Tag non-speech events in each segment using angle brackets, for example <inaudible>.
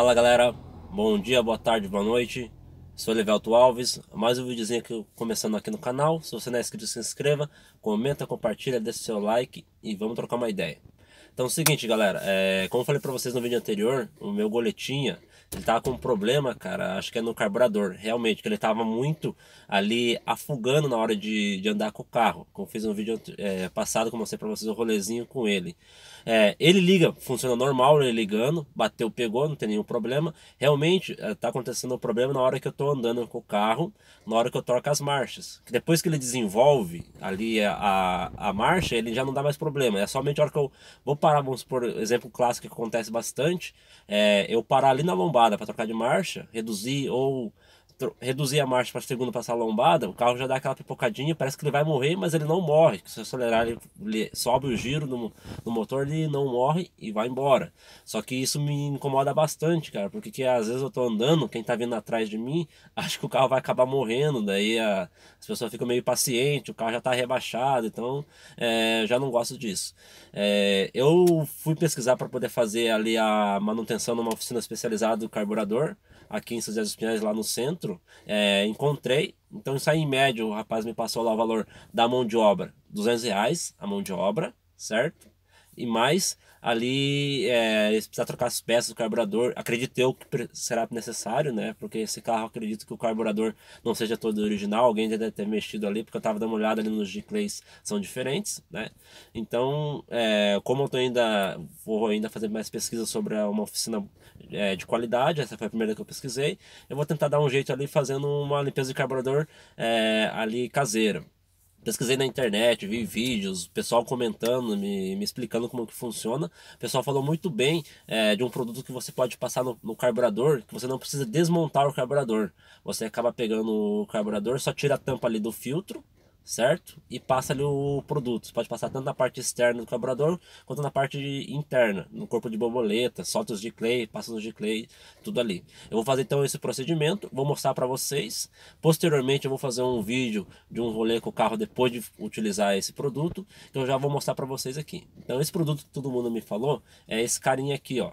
Fala galera, bom dia, boa tarde, boa noite. Sou Levelto Alves, mais um videozinho aqui começando aqui no canal. Se você não é inscrito, se inscreva, comenta, compartilha, deixa seu like e vamos trocar uma ideia. Então é o seguinte, galera, é, como eu falei para vocês no vídeo anterior, o meu goletinha, ele tava com um problema, cara, acho que é no carburador, realmente, que ele tava muito ali afogando na hora de, de andar com o carro, como eu fiz no vídeo é, passado, como eu mostrei para vocês o rolezinho com ele. É, ele liga, funciona normal, ele ligando, bateu, pegou, não tem nenhum problema, realmente é, tá acontecendo um problema na hora que eu tô andando com o carro, na hora que eu troco as marchas, depois que ele desenvolve ali a, a, a marcha, ele já não dá mais problema, é somente a hora que eu vou parar, vamos por exemplo clássico que acontece bastante, é eu parar ali na lombada para trocar de marcha, reduzir ou reduzir a marcha para segunda passar a lombada, o carro já dá aquela pipocadinha, parece que ele vai morrer, mas ele não morre. Se acelerar, ele, ele sobe o giro no, no, motor, ele não morre e vai embora. Só que isso me incomoda bastante, cara, porque que, às vezes eu tô andando, quem tá vindo atrás de mim, <laughs> acho que o carro vai acabar morrendo, daí a, as pessoas ficam meio pacientes, o carro já tá rebaixado, então é, já não gosto disso. É, eu fui pesquisar para poder fazer ali a manutenção numa oficina especializada do carburador aqui em São José dos Pinhais, lá no centro, é, encontrei. Então isso aí em média, o rapaz me passou lá o valor da mão de obra, 200 reais a mão de obra, certo? e mais. Ali é, eles precisam trocar as peças do carburador. Acredito eu que será necessário, né? Porque esse carro acredito que o carburador não seja todo original. Alguém já deve ter mexido ali, porque eu estava dando uma olhada ali nos g são diferentes, né? Então, é, como eu tô ainda, vou ainda fazer mais pesquisa sobre uma oficina é, de qualidade, essa foi a primeira que eu pesquisei, eu vou tentar dar um jeito ali fazendo uma limpeza de carburador é, ali caseira pesquisei na internet, vi vídeos, pessoal comentando, me, me explicando como que funciona. O pessoal falou muito bem é, de um produto que você pode passar no, no, carburador, que você não precisa desmontar o carburador. Você acaba pegando o carburador, só tira a tampa ali do filtro, certo? E passa ali o produto. Você pode passar tanto na parte externa do cobrador quanto na parte interna, no corpo de borboleta, solta os de clay, passa os de clay, tudo ali. Eu vou fazer então esse procedimento, vou mostrar para vocês. Posteriormente eu vou fazer um vídeo de um rolê com o carro depois de utilizar esse produto, que eu já vou mostrar para vocês aqui. Então esse produto que todo mundo me falou é esse carinha aqui, ó.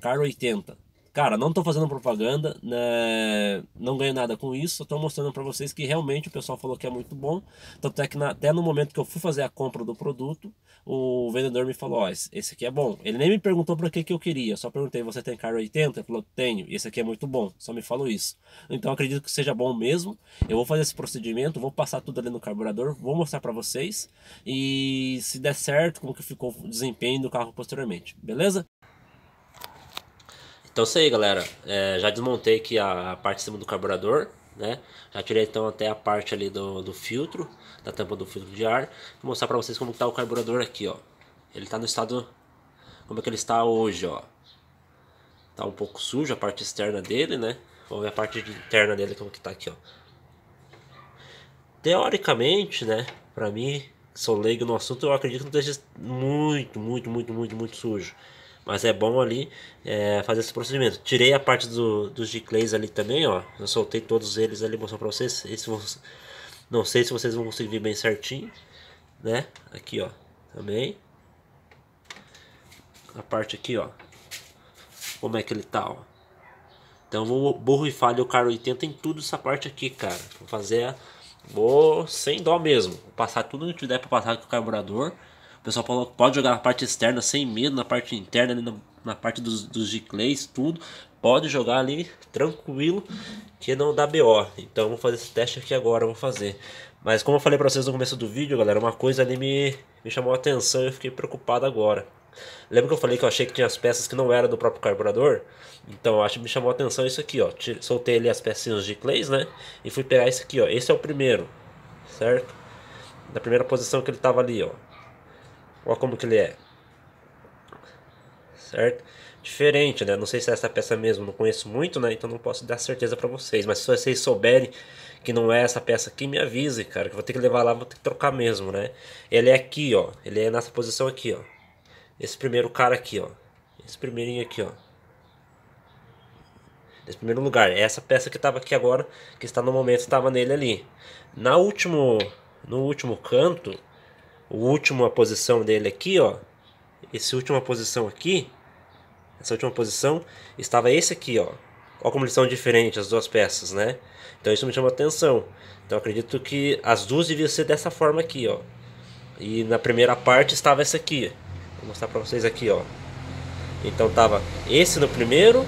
Car 80. Cara, não tô fazendo propaganda, né? não ganho nada com isso, só tô mostrando para vocês que realmente o pessoal falou que é muito bom. Tanto é que na, até no momento que eu fui fazer a compra do produto, o vendedor me falou: Ó, esse aqui é bom. Ele nem me perguntou para que, que eu queria, só perguntei: Você tem carro 80? Ele falou: Tenho, esse aqui é muito bom, só me falou isso. Então acredito que seja bom mesmo. Eu vou fazer esse procedimento, vou passar tudo ali no carburador, vou mostrar para vocês e se der certo, como que ficou o desempenho do carro posteriormente, beleza? Então isso aí, galera. É, já desmontei aqui a, a parte de cima do carburador, né? Já tirei então até a parte ali do, do filtro, da tampa do filtro de ar. Vou mostrar pra vocês como tá o carburador aqui, ó. Ele tá no estado... Como é que ele está hoje, ó. Tá um pouco sujo a parte externa dele, né? Vamos ver a parte interna dele como que tá aqui, ó. Teoricamente, né? Pra mim, sou leigo no assunto, eu acredito que não esteja muito, muito, muito, muito, muito sujo. Mas é bom ali é, fazer esse procedimento. Tirei a parte do, dos giclês ali também, ó. Eu soltei todos eles ali, mostrar pra vocês. Esse, não sei se vocês vão conseguir ver bem certinho, né? Aqui, ó, também. A parte aqui, ó. Como é que ele tá, ó. Então vou burro e falho o cara 80 em tudo essa parte aqui, cara. Vou fazer Vou sem dó mesmo. Vou passar tudo que tiver para passar com o carburador pessoal pode jogar na parte externa sem medo, na parte interna, na, na parte dos, dos giclês, tudo. Pode jogar ali tranquilo, que não dá BO. Então vou fazer esse teste aqui agora, vou fazer. Mas como eu falei pra vocês no começo do vídeo, galera, uma coisa ali me, me chamou a atenção e eu fiquei preocupado agora. Lembra que eu falei que eu achei que tinha as peças que não eram do próprio carburador? Então, acho que me chamou a atenção isso aqui, ó. Soltei ali as pecinhas de clays, né? E fui pegar esse aqui, ó. Esse é o primeiro, certo? Na primeira posição que ele tava ali, ó. Olha como que ele é. Certo? Diferente, né? Não sei se é essa peça mesmo, não conheço muito, né? Então não posso dar certeza para vocês. Mas se vocês souberem que não é essa peça aqui, me avise, cara. Que eu vou ter que levar lá, vou ter que trocar mesmo, né? Ele é aqui, ó. Ele é nessa posição aqui, ó. Esse primeiro cara aqui, ó. Esse primeirinho aqui, ó. Nesse primeiro lugar. É essa peça que estava aqui agora, que está no momento, estava nele ali. Na último, no último canto, o a posição dele aqui, ó, essa última posição aqui, essa última posição estava esse aqui, ó. Olha como eles são diferentes as duas peças, né? Então isso me chama atenção. Então acredito que as duas deviam ser dessa forma aqui, ó. E na primeira parte estava essa aqui. Vou mostrar para vocês aqui, ó. Então tava esse no primeiro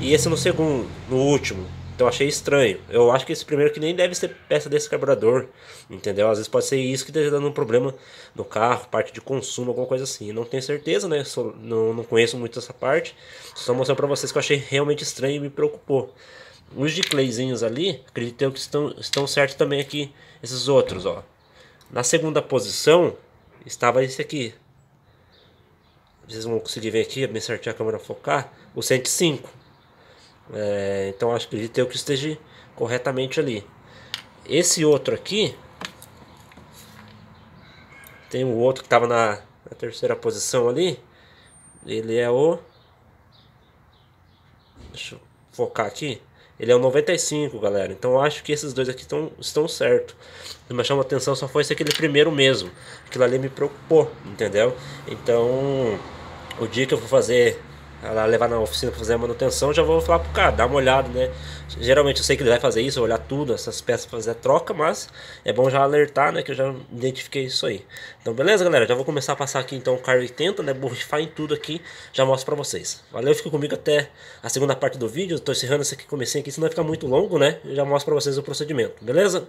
e esse no segundo, no último. Então achei estranho. Eu acho que esse primeiro que nem deve ser peça desse carburador, entendeu? Às vezes pode ser isso que esteja dando um problema no carro, parte de consumo, alguma coisa assim. Não tenho certeza, né? Sou, não, não conheço muito essa parte. Só mostrar para vocês que eu achei realmente estranho e me preocupou. Os de Clayzinhos ali, acredito eu que estão, estão certos também aqui, esses outros, ó. Na segunda posição estava esse aqui. Vocês vão conseguir ver aqui, bem certinho a câmera focar. O 105. É, então acredito eu que esteja corretamente ali. Esse outro aqui, tem o outro que estava na, na terceira posição ali, ele é o... Deixa eu focar aqui. Ele é o 95, galera. Então eu acho que esses dois aqui tão, estão certos. O que me chamou atenção só foi esse aquele primeiro mesmo. Aquilo ali me preocupou, entendeu? Então, o dia que eu vou fazer ela levar na oficina para fazer a manutenção, já vou falar pro cara, dá uma olhada, né? Geralmente eu sei que ele vai fazer isso, olhar tudo, essas peças fazer a troca, mas é bom já alertar, né, que eu já identifiquei isso aí. Então beleza, galera, já vou começar a passar aqui então o carro 80, né, borrifar em tudo aqui, já mostro para vocês. Valeu, fica comigo até a segunda parte do vídeo, eu tô encerrando esse aqui, comecei aqui, senão vai ficar muito longo, né? Eu já mostro para vocês o procedimento, beleza?